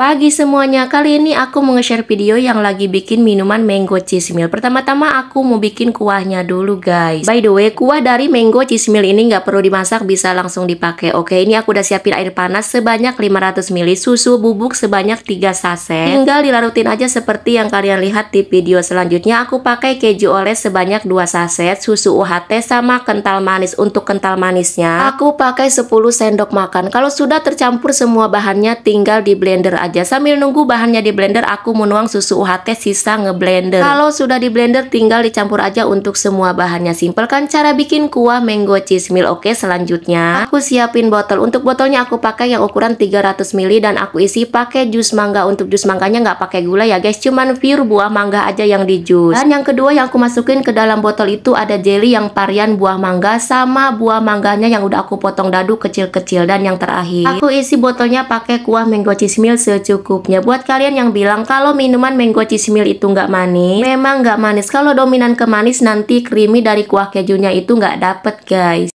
Pagi semuanya, kali ini aku mau nge-share video yang lagi bikin minuman mango cismil Pertama-tama aku mau bikin kuahnya dulu guys By the way, kuah dari mango cismil ini nggak perlu dimasak, bisa langsung dipakai Oke, ini aku udah siapin air panas sebanyak 500 ml Susu bubuk sebanyak 3 saset Tinggal dilarutin aja seperti yang kalian lihat di video selanjutnya Aku pakai keju oles sebanyak 2 saset Susu UHT sama kental manis Untuk kental manisnya, aku pakai 10 sendok makan Kalau sudah tercampur semua bahannya, tinggal di blender aja aja. Sambil nunggu bahannya di blender, aku menuang susu UHT sisa ngeblender. Kalau sudah di blender, tinggal dicampur aja untuk semua bahannya. Simpel kan cara bikin kuah mango cheese meal. Oke, selanjutnya aku siapin botol. Untuk botolnya aku pakai yang ukuran 300 ml dan aku isi pakai jus mangga. Untuk jus mangganya nggak pakai gula ya guys, cuman pure buah mangga aja yang di jus. Dan yang kedua yang aku masukin ke dalam botol itu ada jelly yang varian buah mangga sama buah mangganya yang udah aku potong dadu kecil-kecil dan yang terakhir aku isi botolnya pakai kuah mango cheese se secukupnya. Buat kalian yang bilang kalau minuman mango cismil itu nggak manis, memang nggak manis. Kalau dominan ke manis nanti creamy dari kuah kejunya itu nggak dapet guys.